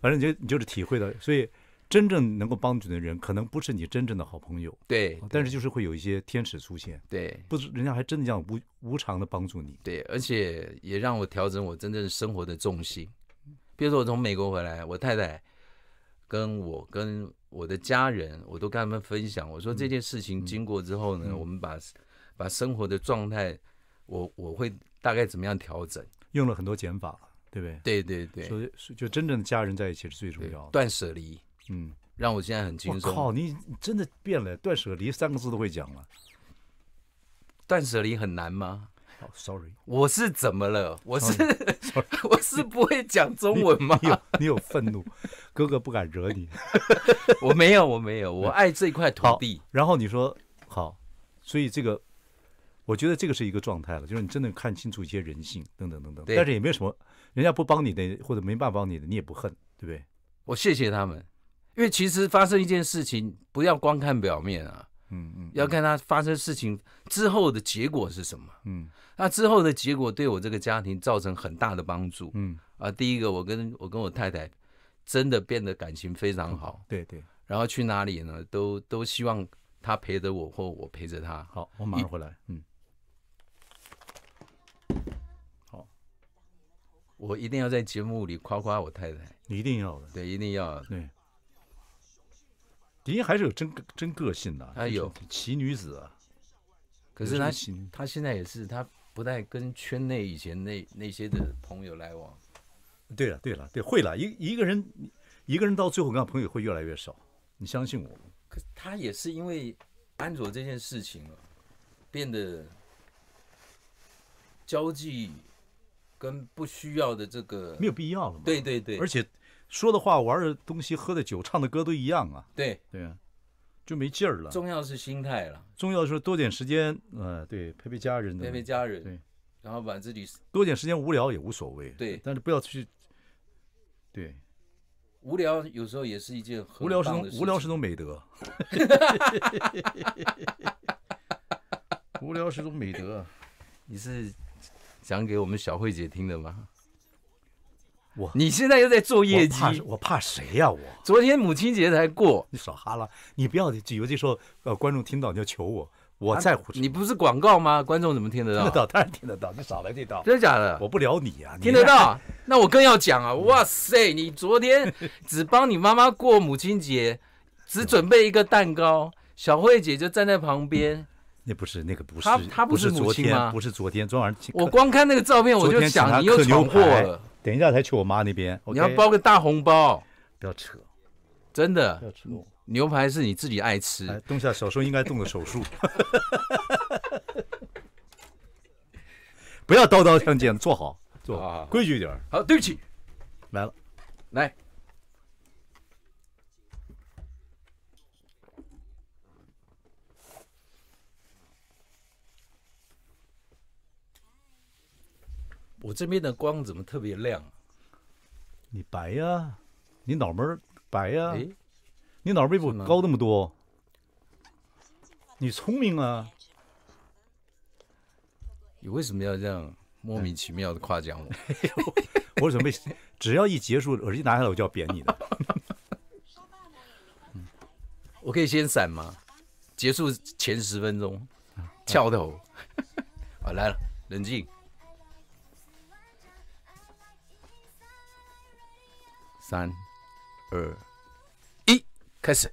反正你就你就是体会到，所以真正能够帮助的人，可能不是你真正的好朋友。对，但是就是会有一些天使出现。对，不是人家还真的这样无无偿的帮助你。对，而且也让我调整我真正生活的重心。比如说我从美国回来，我太太。跟我跟我的家人，我都跟他们分享。我说这件事情经过之后呢，我们把把生活的状态，我我会大概怎么样调整？用了很多减法，对不对？对对对。所以就真正的家人在一起是最重要的。断舍离，嗯，让我现在很轻松。我靠，你真的变了！断舍离三个字都会讲了。断舍离很难吗？好，sorry，我是怎么了？我是，我是不会讲中文吗？你有，你有愤怒，哥哥不敢惹你。我没有，我没有，我爱这一块土地。然后你说好，所以这个，我觉得这个是一个状态了，就是你真的看清楚一些人性等等等等，但是也没有什么，人家不帮你的或者没办法帮你的，你也不恨，对不对？我谢谢他们，因为其实发生一件事情，不要光看表面啊。嗯嗯，要看他发生事情之后的结果是什么。嗯，那之后的结果对我这个家庭造成很大的帮助。嗯，啊，第一个，我跟我跟我太太真的变得感情非常好。对对。然后去哪里呢？都都希望他陪着我，或我陪着他。好，我马上回来。嗯。好，我一定要在节目里夸夸我太太。你一定要的。对，一定要。的。对。迪还是有真真个性的，哎有奇女子啊。可是他他现在也是，他不太跟圈内以前那那些的朋友来往。对了，对了，对，会了一一个人，一个人到最后，跟朋友会越来越少。你相信我。可他也是因为安卓这件事情啊，变得交际跟不需要的这个没有必要了嘛？对对对，而且。说的话、玩的东西、喝的酒、唱的歌都一样啊。对对啊，就没劲儿了。重要是心态了。重要是多点时间，呃，对，陪陪家人。陪陪家人。对。然后把自己多点时间无聊也无所谓。对。但是不要去。对。无聊有时候也是一件。无聊是种 无聊是种美德。哈哈哈无聊是种美德。你是讲给我们小慧姐听的吗？我你现在又在做业绩，我怕谁呀？我昨天母亲节才过，你少哈了，你不要，尤其说呃，观众听到你要求我，我在乎你不是广告吗？观众怎么听得到？听得到，当然听得到，你少来这道，真的假的？我不聊你啊，听得到？那我更要讲啊！哇塞，你昨天 只帮你妈妈过母亲节，只准备一个蛋糕，小慧姐就站在旁边，那不是那个不是，她不是昨天吗？不是昨天，昨天晚上我光看那个照片，我就想你又牛过了。等一下才去我妈那边。你要包个大红包，不要扯，真的，不要扯。牛排是你自己爱吃。动下小时候应该动的手术。不要刀刀相见，坐好，坐好规矩一点好，对不起，来了，来。我这边的光怎么特别亮？你白呀，你脑门白呀，你脑门比我高那么多，你聪明啊！你为什么要这样莫名其妙的夸奖我？我准备只要一结束，耳机拿下来，我就要扁你的。我可以先闪吗？结束前十分钟，翘头 好，来了，冷静。三、二、一，开始。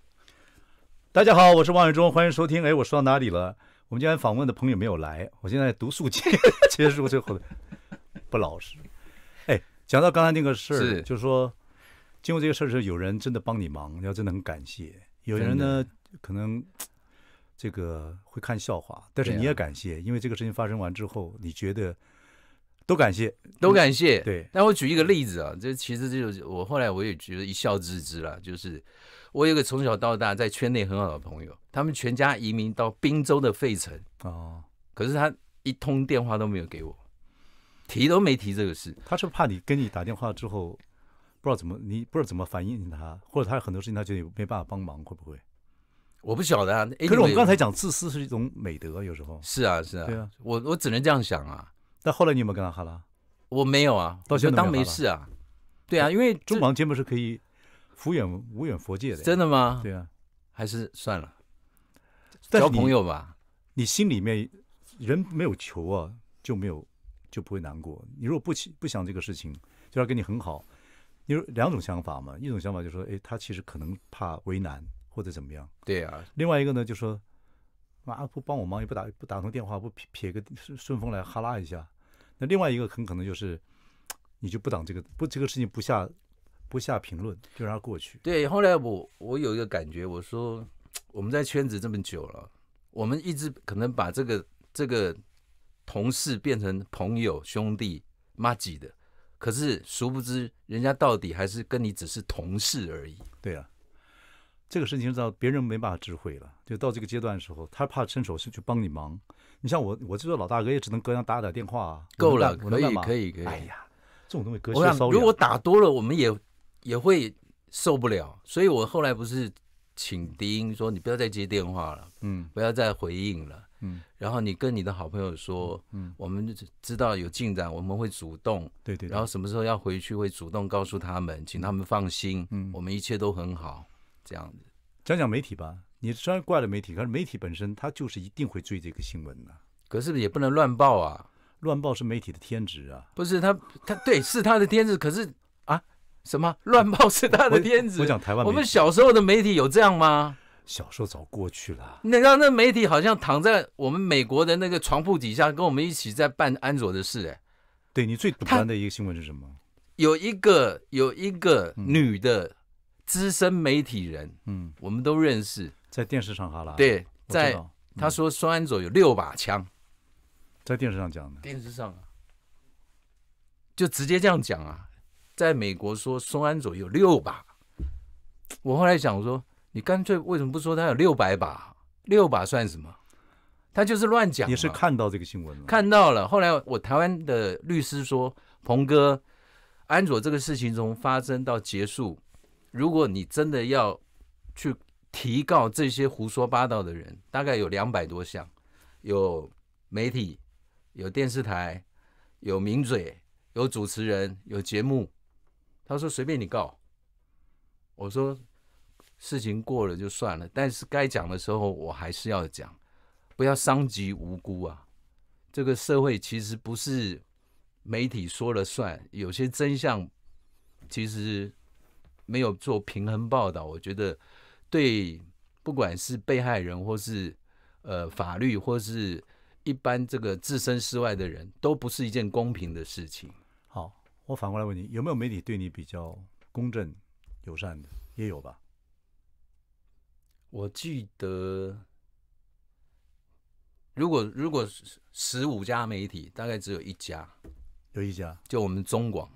大家好，我是王雪忠，欢迎收听。哎，我说到哪里了？我们今天访问的朋友没有来，我现在读速记结束最后的不老实。哎，讲到刚才那个事儿，就是说，经过这个事儿之有人真的帮你忙，要真的很感谢；有人呢，可能这个会看笑话，但是你也感谢，因为这个事情发生完之后，你觉得。都感谢，都感谢。对，但我举一个例子啊，这其实就是我后来我也觉得一笑置之了。就是我有个从小到大在圈内很好的朋友，他们全家移民到滨州的费城哦，可是他一通电话都没有给我，提都没提这个事。他是怕你跟你打电话之后，不知道怎么你不知道怎么反应他，或者他很多事情他觉得没办法帮忙，会不会？我不晓得。啊，可是我们刚才讲自私是一种美德，有时候是啊是啊。对啊，我我只能这样想啊。但后来你有没有跟他好了？我没有啊，到现在当没事啊。对啊，因为中王节目是可以福远无远佛界的。真的吗？对啊，还是算了，交朋友吧。你心里面人没有求啊，就没有就不会难过。你如果不不想这个事情，就要跟你很好，你有两种想法嘛，一种想法就说，哎，他其实可能怕为难或者怎么样。对啊。另外一个呢，就说。妈不帮我忙，也不打不打通电话，不撇撇个顺顺风来哈拉一下。那另外一个很可能就是，你就不挡这个不这个事情不下不下评论，就让它过去。对，后来我我有一个感觉，我说我们在圈子这么久了，我们一直可能把这个这个同事变成朋友兄弟妈几的，可是殊不知人家到底还是跟你只是同事而已。对啊。这个事情到别人没办法智慧了，就到这个阶段的时候，他怕伸手去去帮你忙。你像我，我这个老大哥也只能隔上打打电话，啊，够了，可以，可以，可以。哎呀，这种东西隔下受如果打多了，我们也也会受不了。所以我后来不是请丁说：“你不要再接电话了，嗯，不要再回应了，嗯。”然后你跟你的好朋友说：“嗯，我们知道有进展，我们会主动，对对。”然后什么时候要回去，会主动告诉他们，请他们放心，嗯，我们一切都很好。这样子，讲讲媒体吧。你虽然怪了媒体，可是媒体本身，它就是一定会追这个新闻的。可是也不能乱报啊！乱报是媒体的天职啊。不是他，他对是他的天职。可是啊，什么乱报是他的天职？我讲台湾，我们小时候的媒体有这样吗？小时候早过去了。那让那媒体好像躺在我们美国的那个床铺底下，跟我们一起在办安卓的事。哎，对你最独断的一个新闻是什么？有一个，有一个女的。资深媒体人，嗯，我们都认识，在电视上哈拉，对，在他说松安佐有六把枪，在电视上讲的。电视上啊，就直接这样讲啊，在美国说松安佐有六把。我后来想说，你干脆为什么不说他有六百把？六把算什么？他就是乱讲。你是看到这个新闻了？看到了。后来我台湾的律师说，鹏哥，安卓这个事情从发生到结束。如果你真的要去提告这些胡说八道的人，大概有两百多项，有媒体、有电视台、有名嘴、有主持人、有节目。他说：“随便你告。”我说：“事情过了就算了，但是该讲的时候我还是要讲，不要伤及无辜啊！这个社会其实不是媒体说了算，有些真相其实……没有做平衡报道，我觉得对不管是被害人或是呃法律或是一般这个置身事外的人都不是一件公平的事情。好，我反过来问你，有没有媒体对你比较公正友善的？也有吧。我记得，如果如果十五家媒体，大概只有一家，有一家，就我们中广。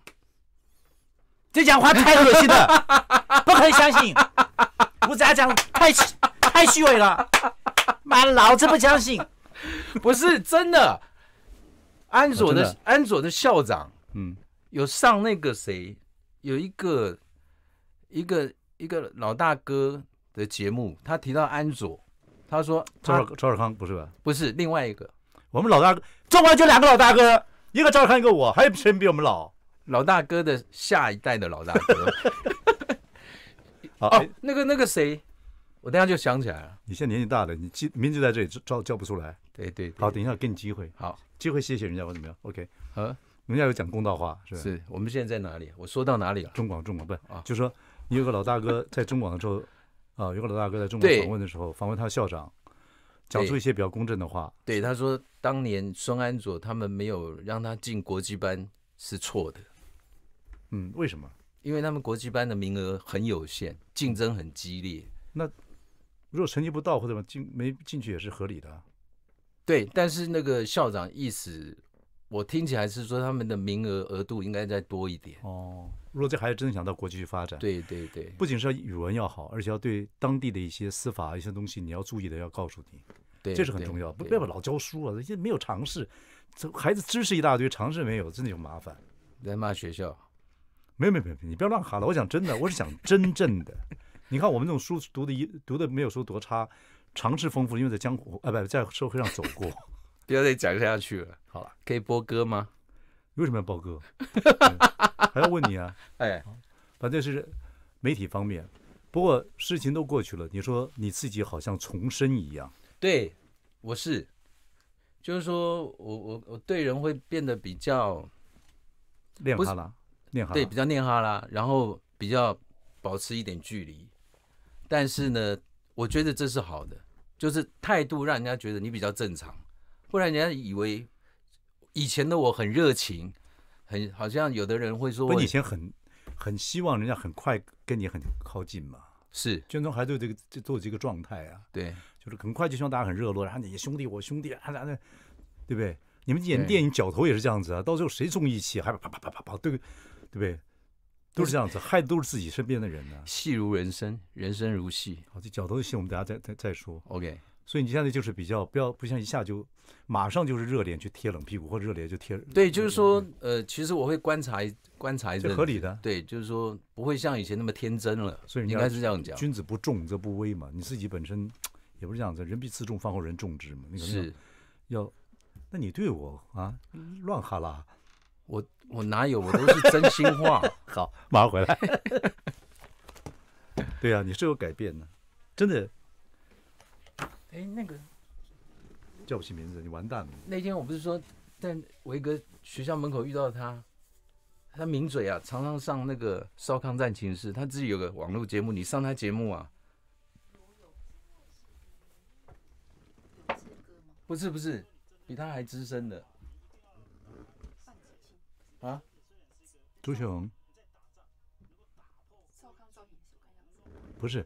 这讲话太恶心了，不可以相信。我样讲，太太虚伪了。妈，老子不相信，不是真的。安佐的安佐的校长，嗯，有上那个谁，有一个一个一个老大哥的节目，他提到安佐，他说赵赵尔康不是吧？不是另外一个，我们老大哥中国就两个老大哥，一个赵尔康，一个我，还有谁比我们老？老大哥的下一代的老大哥，好，那个那个谁，我等下就想起来了。你现在年纪大了，你记名字在这里叫叫不出来。对对，好，等一下给你机会。好，机会谢谢人家或怎么样？OK，啊，人家有讲公道话是吧？是我们现在在哪里？我说到哪里了？中广中广，不，就说你有个老大哥在中广的时候，啊，有个老大哥在中广访问的时候，访问他校长，讲出一些比较公正的话。对，他说当年孙安佐他们没有让他进国际班是错的。嗯，为什么？因为他们国际班的名额很有限，竞争很激烈。那如果成绩不到或者进没进去也是合理的。对，但是那个校长意思，我听起来是说他们的名额额度应该再多一点。哦，如果这孩子真的想到国际去发展，对对对，不仅是语文要好，而且要对当地的一些司法一些东西你要注意的要告诉你，这是很重要的。不要老教书啊，这些没有尝试，这孩子知识一大堆，尝试没有真的有麻烦。在骂学校。没有没有没有，你不要乱喊了。我讲真的，我是讲真正的。你看我们那种书读的一读的没有说多差，尝试丰富，因为在江湖啊，不在社会上走过。不要再讲下去了，好了，可以播歌吗？为什么要播歌？还要问你啊？哎，反正是媒体方面。不过事情都过去了，你说你自己好像重生一样。对，我是，就是说我我我对人会变得比较脸皮了。对，比较念哈啦，然后比较保持一点距离，但是呢，我觉得这是好的，就是态度让人家觉得你比较正常，不然人家以为以前的我很热情，很好像有的人会说，我以前很很希望人家很快跟你很靠近嘛？是，圈中还都有这个做这个状态啊？对，就是很快就希望大家很热络，然后你兄弟我兄弟，对不对？你们演电影角头也是这样子啊？到时候谁重义气还啪啪啪啪啪对？对不对？都是这样子，害的都是自己身边的人呢。戏如人生，人生如戏。好，这角头戏我们等下再再再说。OK。所以你现在就是比较，不要不像一下就马上就是热脸去贴冷屁股，或热脸就贴。对，就是说，呃，其实我会观察观察一下，是合理的。对，就是说不会像以前那么天真了。所以你应该是这样讲：君子不重则不威嘛。你自己本身也不是这样子，人必自重，方后人重之嘛。你是要，那你对我啊乱哈啦。我我哪有我都是真心话，好，马上回来。对啊，你是有改变的，真的。哎，那个叫不起名字，你完蛋了。那天我不是说在维哥学校门口遇到他，他抿嘴啊，常常上那个《少康战情室》，他自己有个网络节目，你上他节目啊？不是不是，比他还资深的。啊，朱雄。不是，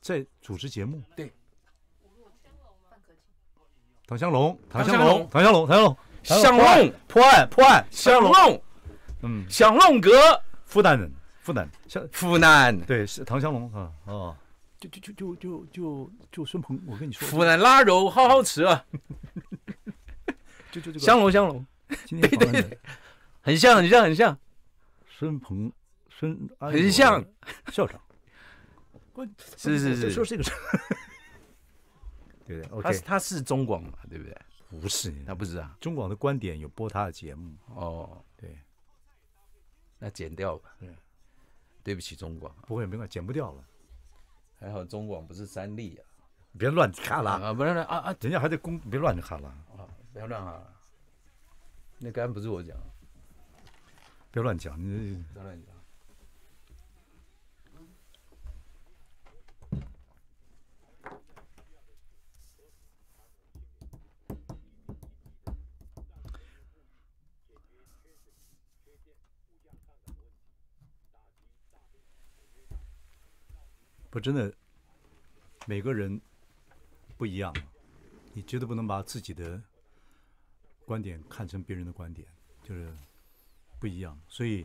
在主持节目。对，唐香龙，唐香龙，唐香龙，唐龙，香龙破案破案香龙，嗯，香龙哥，湖南人，湖南，湘湖南，对，是唐香龙啊，哦，就就就就就就就孙鹏，我跟你说，湖南腊肉好好吃啊，就就这个香龙香龙。对对对，很像很像很像，孙鹏孙很像校长，是是是，说这个是，对不对？他是他是中广嘛，对不对？不是，他不是啊。中广的观点有播他的节目哦，对。那剪掉吧。对，对不起中广，不会没关系，剪不掉了。还好中广不是三立啊。别乱喊了，不能乱啊啊！人家还在公，别乱喊了啊！不要乱喊了。那刚刚不是我讲，不要乱讲，你。不要乱讲。不，真的，每个人不一样，你绝对不能把自己的。观点看成别人的观点，就是不一样，所以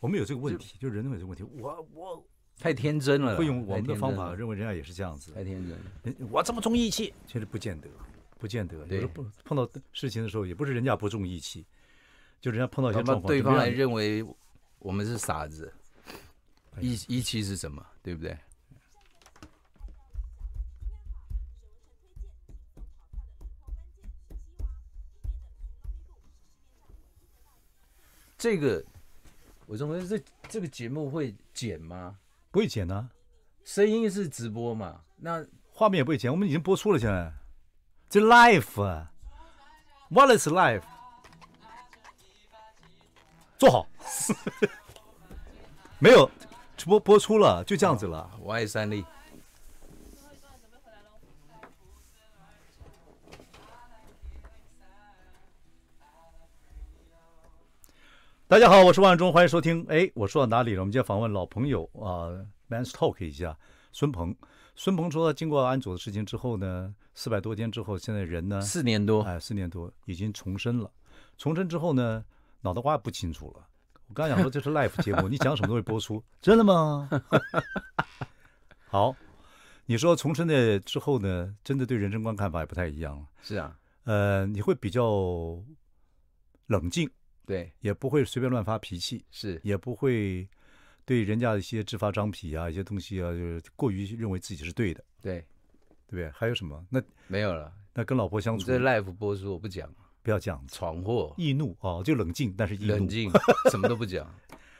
我们有这个问题，就人有这个问题。我我太天真了，会用我们的方法，认为人家也是这样子。太天真了，我这么重义气，其实不见得，不见得。有时候不碰到事情的时候，也不是人家不重义气，就人家碰到一些状况，对方来认为我们是傻子，义义气是什么，对不对？这个，我认为这这个节目会剪吗？不会剪啊，声音是直播嘛，那画面也不会剪，我们已经播出了现在，这 l i f e w h a t is l i f e 坐好，没有，直播播出了就这样子了我爱三立。大家好，我是万忠，欢迎收听。哎，我说到哪里了？我们今天访问老朋友啊，man s talk 一下孙鹏。孙鹏说，经过安佐的事情之后呢，四百多天之后，现在人呢，四年多，哎，四年多已经重生了。重生之后呢，脑袋瓜不清楚了。我刚想说这是 life 节目，你讲什么都会播出，真的吗？好，你说重生的之后呢，真的对人生观看法也不太一样了。是啊，呃，你会比较冷静。对，也不会随便乱发脾气，是，也不会对人家一些直发张皮啊，一些东西啊，就是过于认为自己是对的。对，对不对？还有什么？那没有了。那跟老婆相处，这 life 播出我不讲，不要讲，闯祸、易怒哦，就冷静，但是易怒，冷静，什么都不讲，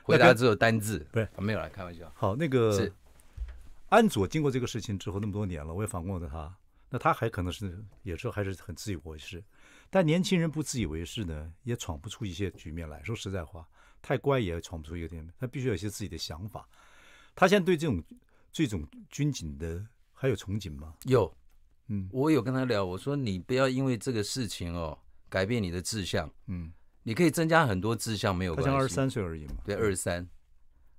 回答只有单字，不是，没有了，开玩笑。好，那个是安佐，经过这个事情之后那么多年了，我也反问过他，那他还可能是，也是还是很自以为是。但年轻人不自以为是呢，也闯不出一些局面来。说实在话，太乖也闯不出一个点，他必须有一些自己的想法。他现在对这种、这种军警的还有憧憬吗？有，嗯，我有跟他聊，我说你不要因为这个事情哦改变你的志向，嗯，你可以增加很多志向，没有关系。他才二十三岁而已嘛，对，二十三，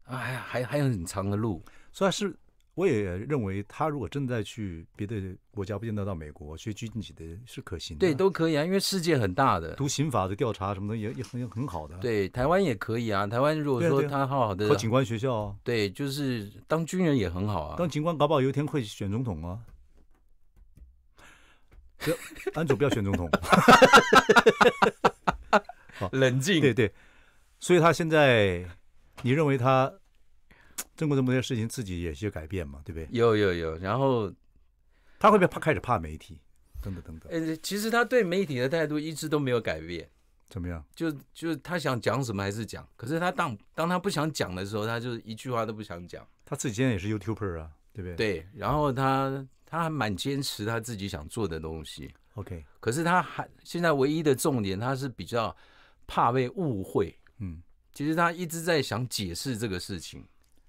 哎呀，还还有很长的路。所以是。我也认为，他如果正在去别的国家，不见得到美国学军警的是可行的。对，都可以啊，因为世界很大的。读刑法的调查什么的也也很很好的。对，台湾也可以啊。台湾如果说他好好的。考警官学校。对，就是当军人也很好啊。当警官搞不好有一天会选总统啊。安班主不要选总统。冷静。对对。所以他现在，你认为他？经过这么多事情，自己也要改变嘛，对不对？有有有，然后他会不会怕开始怕媒体？等等等等。哎，其实他对媒体的态度一直都没有改变。怎么样？就就他想讲什么还是讲，可是他当当他不想讲的时候，他就一句话都不想讲。他自己现在也是 YouTuber 啊，对不对？对，然后他他还蛮坚持他自己想做的东西。OK，可是他还现在唯一的重点，他是比较怕被误会。嗯，其实他一直在想解释这个事情。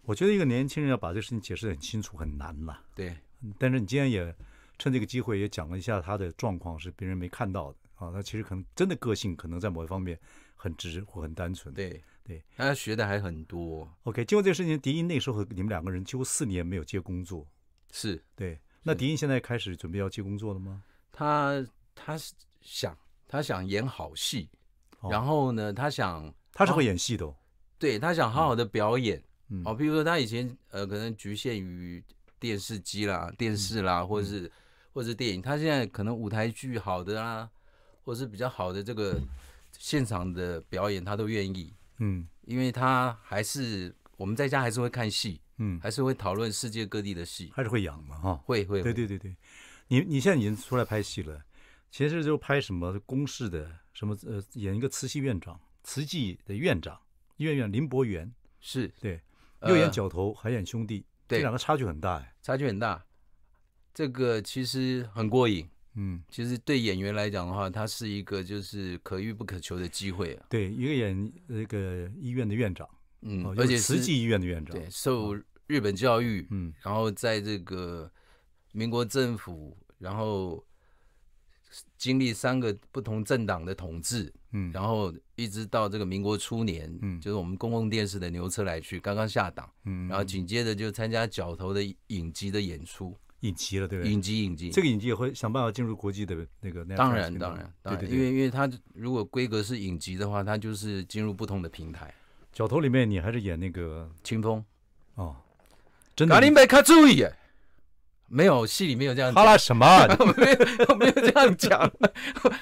我觉得一个年轻人要把这事情解释的很清楚很难嘛。对，但是你今天也趁这个机会也讲了一下他的状况，是别人没看到的啊。那其实可能真的个性可能在某一方面很直或很单纯。对对，他学的还很多。OK，经过这个事情，迪英那时候你们两个人几乎四年没有接工作。是。对。那迪英现在开始准备要接工作了吗？他他是想他想演好戏，然后呢，他想他是会演戏的。对他想好好的表演。哦，比如说他以前呃，可能局限于电视机啦、电视啦，或者是或者电影，他现在可能舞台剧好的啊，或者是比较好的这个现场的表演，他都愿意，嗯，因为他还是我们在家还是会看戏，嗯，还是会讨论世界各地的戏，还是会养嘛哈，会会，对对对对，你你现在已经出来拍戏了，其实就拍什么公式的什么呃，演一个慈禧院长，慈济的院长，院院林伯元是对。又演角头，还演兄弟，这两个差距很大哎，差距很大，这个其实很过瘾。嗯，其实对演员来讲的话，它是一个就是可遇不可求的机会。对，一个演那个医院的院长，嗯，而且慈济医院的院长，受日本教育，嗯，然后在这个民国政府，然后。经历三个不同政党的统治，嗯，然后一直到这个民国初年，嗯，就是我们公共电视的牛车来去，刚刚下档，嗯，然后紧接着就参加角头的影集的演出，影集了，对不对？影集，影集，这个影集也会想办法进入国际的那个。当然，当然，对然，因为因为它如果规格是影集的话，它就是进入不同的平台。角头里面，你还是演那个清风，哦，真的。注意。没有戏里 没有这样讲。哈了什么？没有没有这样讲，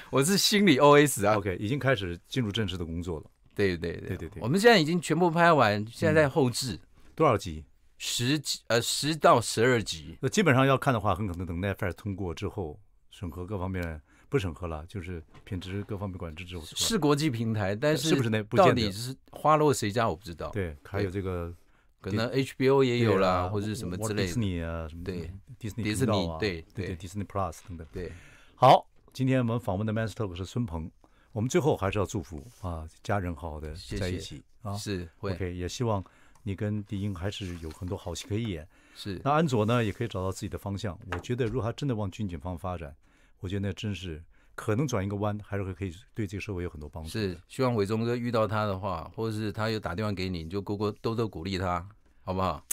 我是心里 OS 啊。OK，已经开始进入正式的工作了，对对对对对。我们现在已经全部拍完，现在在后置。多少集？十集，呃，十到十二集。那基本上要看的话，很可能等 Netflix 通过之后，审核各方面不审核了，就是品质各方面管制之后。是国际平台，但是是不是那到底是花落谁家，我不知道。对，还有这个。可能 HBO 也有了，或者什么之类。或者迪士尼啊，什么。对。迪士尼。迪士尼。对。对。迪士尼 Plus 等等。对。好，今天我们访问的 Manstock 是孙鹏。我们最后还是要祝福啊，家人好好的在一起啊。是。OK，也希望你跟迪英还是有很多好戏可以演。是。那安佐呢，也可以找到自己的方向。我觉得，如果他真的往军警方发展，我觉得那真是。可能转一个弯，还是会可以对这个社会有很多帮助。是，希望伟忠哥遇到他的话，或者是他有打电话给你，你就多多多多鼓励他，好不好？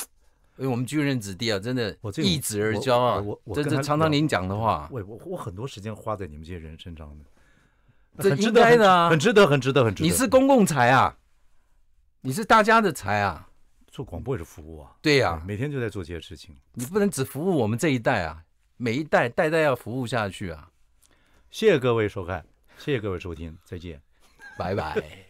因为我们军人子弟啊，真的，一子而骄啊，这这常常您讲的话。我我很多时间花在你们这些人身上呢，这应该呢，很值得，很值得，很值得。你是公共财啊，你是大家的财啊。做广播也是服务啊。对呀，每天就在做这些事情。你不能只服务我们这一代啊，每一代代代要服务下去啊。谢谢各位收看，谢谢各位收听，再见，拜拜。